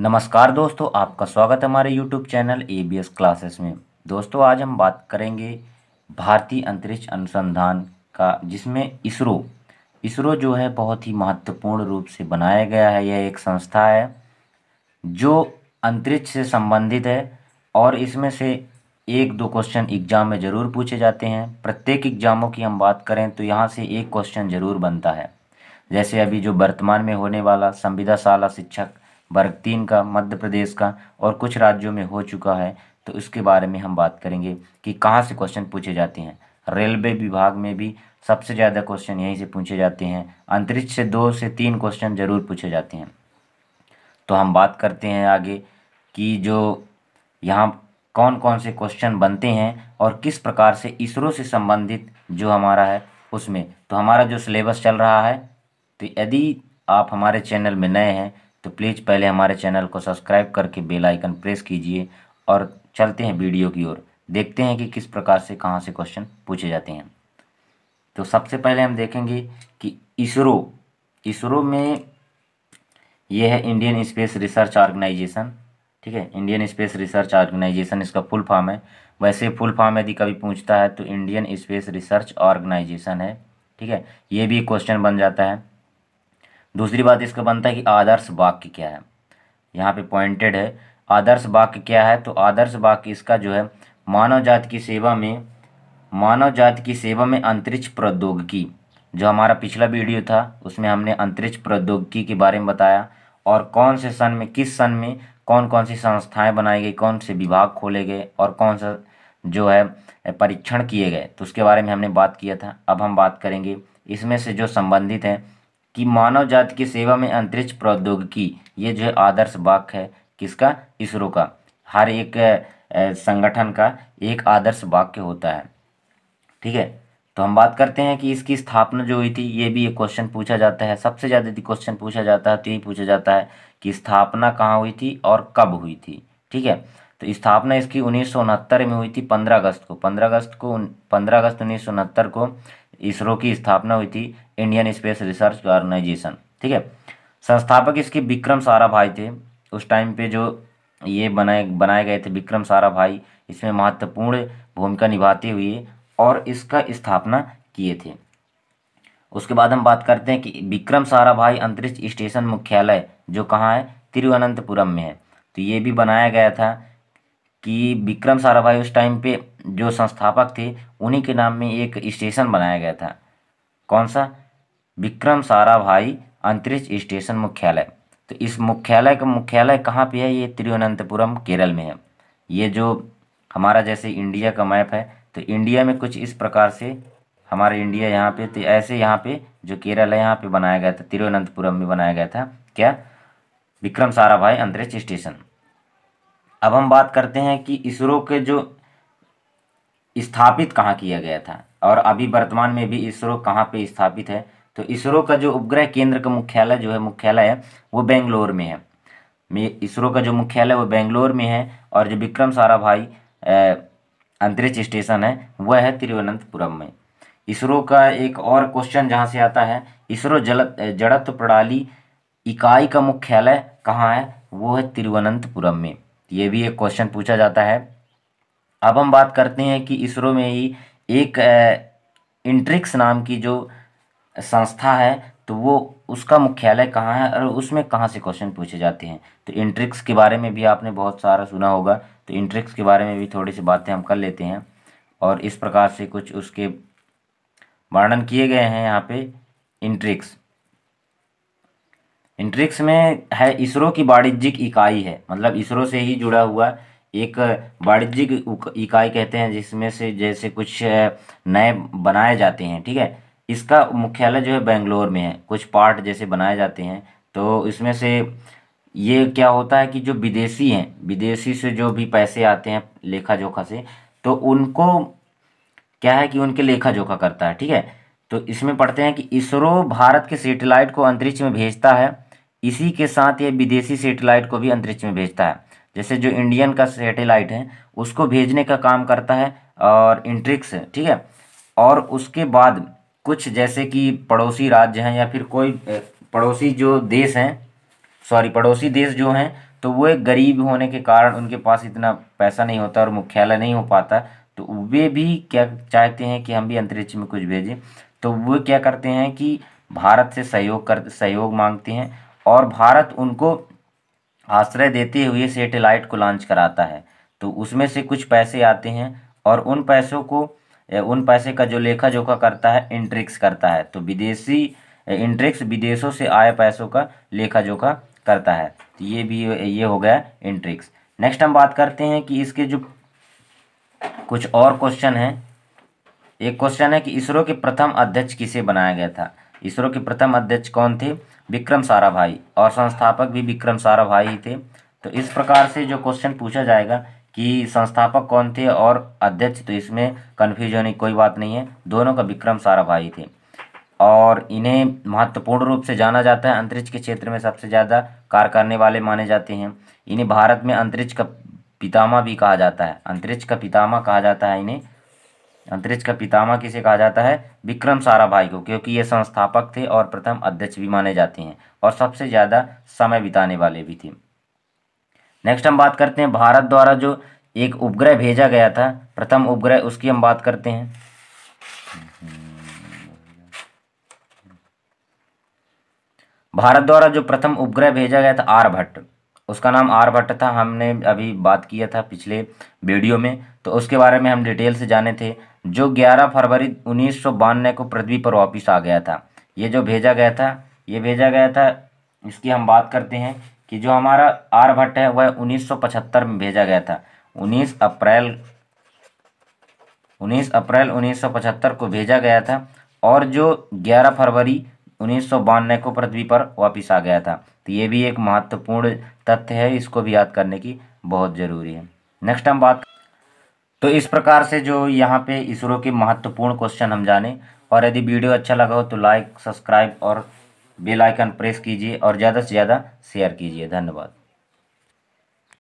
नमस्कार दोस्तों आपका स्वागत है हमारे YouTube channel A B S classes में दोस्तों आज हम बात करेंगे भारतीय अंतरिक्ष अनुसंधान का जिसमें इसरो इसरो जो है बहुत ही महत्वपूर्ण रूप से बनाया गया है यह एक संस्था है जो अंतरिक्ष से संबंधित है और इसमें से एक दो क्वेश्चन एग्जाम में ज़रूर पूछे जाते हैं प्रत्येक एग्जामों की हम बात करें तो यहाँ से एक क्वेश्चन ज़रूर बनता है जैसे अभी जो वर्तमान में होने वाला संविदा शाला शिक्षक वर्ग तीन का मध्य प्रदेश का और कुछ राज्यों में हो चुका है तो इसके बारे में हम बात करेंगे कि कहाँ से क्वेश्चन पूछे जाते हैं रेलवे विभाग में भी सबसे ज़्यादा क्वेश्चन यहीं से पूछे जाते हैं अंतरिक्ष से दो से तीन क्वेश्चन ज़रूर पूछे जाते हैं तो हम बात करते हैं आगे कि जो यहाँ कौन कौन से क्वेश्चन बनते हैं और किस प्रकार से इसरो से संबंधित जो हमारा है उसमें तो हमारा जो सिलेबस चल रहा है तो यदि आप हमारे चैनल में नए हैं तो प्लीज़ पहले हमारे चैनल को सब्सक्राइब करके बेल आइकन प्रेस कीजिए और चलते हैं वीडियो की ओर देखते हैं कि किस प्रकार से कहाँ से क्वेश्चन पूछे जाते हैं तो सबसे पहले हम देखेंगे कि इसरो इसरो में यह है इंडियन स्पेस रिसर्च ऑर्गेनाइजेशन ठीक है इंडियन स्पेस रिसर्च ऑर्गेनाइजेशन इसका फुल फॉर्म है वैसे फुल फॉर्म यदि कभी पूछता है तो इंडियन स्पेस रिसर्च ऑर्गेनाइजेशन है ठीक है ये भी क्वेश्चन बन जाता है दूसरी बात इसका बनता है कि आदर्श वाक्य क्या है यहाँ पे पॉइंटेड है आदर्श वाक्य क्या है तो आदर्श वाक्य इसका जो है मानव जाति की सेवा में मानव जाति की सेवा में अंतरिक्ष प्रौद्योगिकी जो हमारा पिछला वीडियो था उसमें हमने अंतरिक्ष प्रौद्योगिकी के बारे में बताया और कौन से सन में किस सन में कौन कौन सी संस्थाएं बनाई गई कौन से विभाग खोले गए और कौन सा जो है परीक्षण किए गए तो उसके बारे में हमने बात किया था अब हम बात करेंगे इसमें से जो संबंधित हैं कि मानव जाति की सेवा में अंतरिक्ष प्रौद्योगिकी ये जो है आदर्श वाक्य है किसका इसरो का हर एक संगठन का एक आदर्श वाक्य होता है ठीक है तो हम बात करते हैं कि इसकी स्थापना जो हुई थी ये भी एक क्वेश्चन पूछा जाता है सबसे ज़्यादा यदि क्वेश्चन पूछा जाता है तो यही पूछा जाता है कि स्थापना कहाँ हुई थी और कब हुई थी ठीक है तो स्थापना इसकी उन्नीस में हुई थी पंद्रह अगस्त को पंद्रह अगस्त को पंद्रह अगस्त उन्नीस को इसरो की स्थापना हुई थी इंडियन स्पेस रिसर्च ऑर्गेनाइजेशन ठीक है संस्थापक इसके विक्रम भाई थे उस टाइम पे जो ये बनाए बनाए गए थे विक्रम भाई इसमें महत्वपूर्ण भूमिका निभाते हुए और इसका स्थापना किए थे उसके बाद हम बात करते हैं कि विक्रम भाई अंतरिक्ष स्टेशन मुख्यालय जो कहाँ है तिरुवनंतपुरम में है तो ये भी बनाया गया था कि विक्रम भाई उस टाइम पे जो संस्थापक थे उन्हीं के नाम में एक स्टेशन बनाया गया था कौन सा विक्रम साराभाई अंतरिक्ष स्टेशन मुख्यालय तो इस मुख्यालय का मुख्यालय कहाँ पे है ये तिरुवनंतपुरम केरल में है ये जो हमारा जैसे इंडिया का मैप है तो इंडिया में कुछ इस प्रकार से हमारे इंडिया यहाँ पे तो ऐसे यहाँ पे जो केरल है यहाँ पे बनाया गया था तिरुवनंतपुरम में बनाया गया था क्या विक्रम साराभाई अंतरिक्ष स्टेशन अब हम बात करते हैं कि इसरो के जो स्थापित कहाँ किया गया था और अभी वर्तमान में भी इसरो कहाँ पे स्थापित है तो इसरो का जो उपग्रह केंद्र का मुख्यालय जो है मुख्यालय है वो बेंगलोर में है इसरो का जो मुख्यालय वो बेंगलोर में है और जो विक्रम सारा भाई अंतरिक्ष स्टेशन है वह है तिरुवनंतपुरम में इसरो का एक और क्वेश्चन जहाँ से आता है इसरो जल जड़त्व प्रणाली इकाई का मुख्यालय कहाँ है वो है तिरुवनंतपुरम में ये भी एक क्वेश्चन पूछा जाता है अब हम बात करते हैं कि इसरो में ही एक इंट्रिक्स नाम की जो संस्था है तो वो उसका मुख्यालय कहाँ है और उसमें कहाँ से क्वेश्चन पूछे जाते हैं तो इंट्रिक्स के बारे में भी आपने बहुत सारा सुना होगा तो इंट्रिक्स के बारे में भी थोड़ी सी बातें हम कर लेते हैं और इस प्रकार से कुछ उसके वर्णन किए गए हैं यहाँ पे इंट्रिक्स इंट्रिक्स में है इसरो की वाणिज्यिक इकाई है मतलब इसरो से ही जुड़ा हुआ एक वाणिज्यिक इकाई कहते हैं जिसमें से जैसे कुछ नए बनाए जाते हैं ठीक है इसका मुख्यालय जो है बेंगलोर में है कुछ पार्ट जैसे बनाए जाते हैं तो इसमें से ये क्या होता है कि जो विदेशी हैं विदेशी से जो भी पैसे आते हैं लेखा जोखा से तो उनको क्या है कि उनके लेखा जोखा करता है ठीक है तो इसमें पढ़ते हैं कि इसरो भारत के सेटेलाइट को अंतरिक्ष में भेजता है इसी के साथ ये विदेशी सेटेलाइट को भी अंतरिक्ष में भेजता है जैसे जो इंडियन का सैटेलाइट है उसको भेजने का काम करता है और इंट्रिक्स ठीक है और उसके बाद कुछ जैसे कि पड़ोसी राज्य हैं या फिर कोई पड़ोसी जो देश हैं सॉरी पड़ोसी देश जो हैं तो वो एक गरीब होने के कारण उनके पास इतना पैसा नहीं होता और मुख्यालय नहीं हो पाता तो वे भी क्या चाहते हैं कि हम भी अंतरिक्ष में कुछ भेजें तो वो क्या करते हैं कि भारत से सहयोग कर सहयोग मांगते हैं और भारत उनको आश्रय देते हुए सेटेलाइट को लॉन्च कराता है तो उसमें से कुछ पैसे आते हैं और उन पैसों को उन पैसे का जो लेखा जोखा करता है इंट्रिक्स करता है तो विदेशी इंट्रिक्स विदेशों से आए पैसों का लेखा जोखा करता है तो ये भी ये हो गया इंट्रिक्स नेक्स्ट हम बात करते हैं कि इसके जो कुछ और क्वेश्चन हैं एक क्वेश्चन है कि इसरो के प्रथम अध्यक्ष किसे बनाया गया था इसरो के प्रथम अध्यक्ष कौन थे विक्रम साराभाई और संस्थापक भी विक्रम साराभाई ही थे तो इस प्रकार से जो क्वेश्चन पूछा जाएगा कि संस्थापक कौन थे और अध्यक्ष तो इसमें कन्फ्यूज होने की कोई बात नहीं है दोनों का विक्रम साराभाई थे और इन्हें महत्वपूर्ण रूप से जाना जाता है अंतरिक्ष के क्षेत्र में सबसे ज़्यादा कार्य करने वाले माने जाते हैं इन्हें भारत में अंतरिक्ष का पितामा भी कहा जाता है अंतरिक्ष का पितामा कहा जाता है इन्हें अंतरिक्ष का पितामह किसे कहा जाता है विक्रम साराभाई को क्योंकि ये संस्थापक थे और प्रथम अध्यक्ष भी माने जाते हैं और सबसे ज़्यादा समय बिताने वाले भी थे नेक्स्ट हम बात करते हैं भारत द्वारा जो एक उपग्रह भेजा गया था प्रथम उपग्रह उसकी हम बात करते हैं भारत द्वारा जो प्रथम उपग्रह भेजा गया था आर्यभट्ट उसका नाम आर भट्ट था हमने अभी बात किया था पिछले वीडियो में तो उसके बारे में हम डिटेल से जाने थे जो 11 फरवरी उन्नीस को पृथ्वी पर वापस आ गया था ये जो भेजा गया था ये भेजा गया था इसकी हम बात करते हैं कि जो हमारा आर भट्ट है वह 1975 में भेजा गया था 19 अप्रैल 19 अप्रैल 1975 को भेजा गया था और जो 11 फरवरी उन्नीस को पृथ्वी पर वापस आ गया था तो ये भी एक महत्वपूर्ण तथ्य है इसको भी याद करने की बहुत ज़रूरी है नेक्स्ट हम बात तो इस प्रकार से जो यहाँ पे इसरो के महत्वपूर्ण क्वेश्चन हम जाने और यदि वीडियो अच्छा लगा हो तो लाइक सब्सक्राइब और बेल आइकन प्रेस कीजिए और ज़्यादा से ज़्यादा शेयर कीजिए धन्यवाद